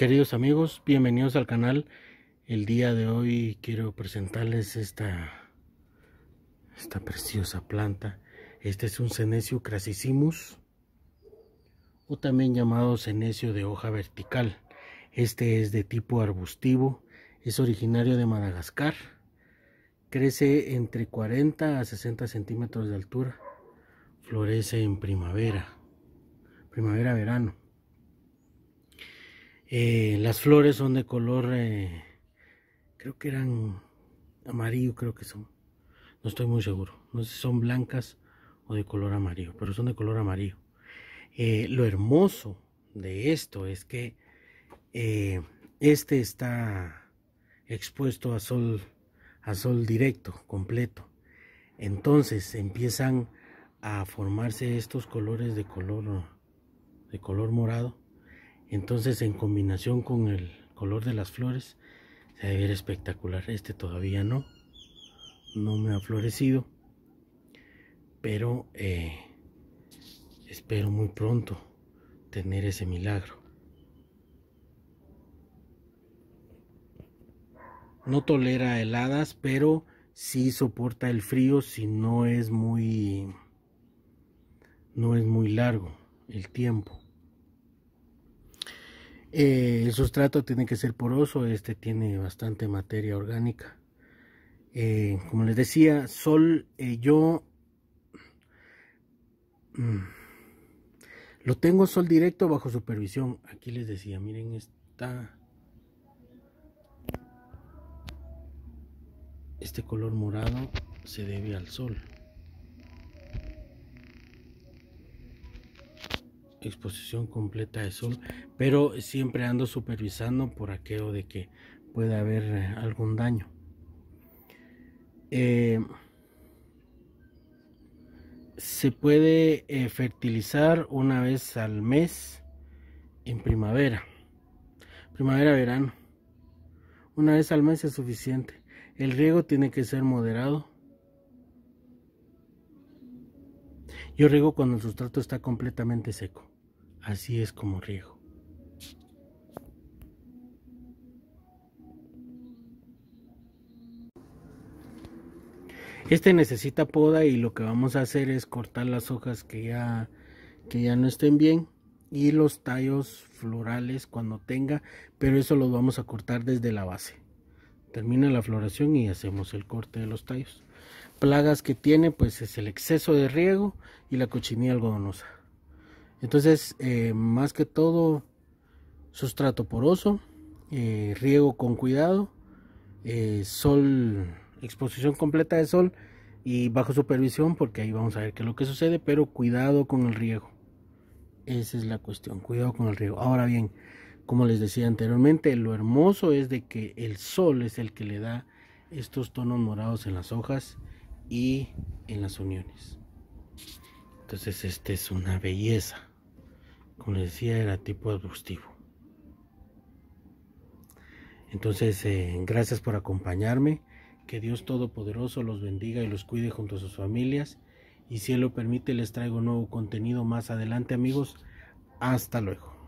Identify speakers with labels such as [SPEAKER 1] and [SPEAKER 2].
[SPEAKER 1] Queridos amigos, bienvenidos al canal. El día de hoy quiero presentarles esta, esta preciosa planta. Este es un cenecio crassicimus o también llamado cenecio de hoja vertical. Este es de tipo arbustivo, es originario de Madagascar. Crece entre 40 a 60 centímetros de altura. Florece en primavera, primavera-verano eh, las flores son de color, eh, creo que eran amarillo, creo que son. No estoy muy seguro. No sé si son blancas o de color amarillo, pero son de color amarillo. Eh, lo hermoso de esto es que este está expuesto a sol, a sol directo, completo. Entonces empiezan a formarse estos colores de color, de color morado entonces en combinación con el color de las flores se debe espectacular. Este todavía no, no me ha florecido, pero eh, espero muy pronto tener ese milagro. No tolera heladas, pero sí soporta el frío si no es muy no es muy largo el tiempo. Eh, el sustrato tiene que ser poroso, este tiene bastante materia orgánica. Eh, como les decía, sol, eh, yo mm, lo tengo sol directo bajo supervisión. Aquí les decía, miren esta, este color morado se debe al sol. exposición completa de sol, pero siempre ando supervisando por aquello de que puede haber eh, algún daño. Eh, se puede eh, fertilizar una vez al mes en primavera, primavera, verano. Una vez al mes es suficiente. El riego tiene que ser moderado. Yo riego cuando el sustrato está completamente seco. Así es como riego. Este necesita poda y lo que vamos a hacer es cortar las hojas que ya, que ya no estén bien y los tallos florales cuando tenga, pero eso lo vamos a cortar desde la base. Termina la floración y hacemos el corte de los tallos. Plagas que tiene pues es el exceso de riego y la cochinilla algodonosa. Entonces, eh, más que todo, sustrato poroso, eh, riego con cuidado, eh, sol, exposición completa de sol y bajo supervisión, porque ahí vamos a ver qué es lo que sucede, pero cuidado con el riego. Esa es la cuestión, cuidado con el riego. Ahora bien, como les decía anteriormente, lo hermoso es de que el sol es el que le da estos tonos morados en las hojas y en las uniones. Entonces, esta es una belleza como les decía, era tipo arbustivo. Entonces, eh, gracias por acompañarme. Que Dios Todopoderoso los bendiga y los cuide junto a sus familias. Y si Él lo permite, les traigo nuevo contenido más adelante, amigos. Hasta luego.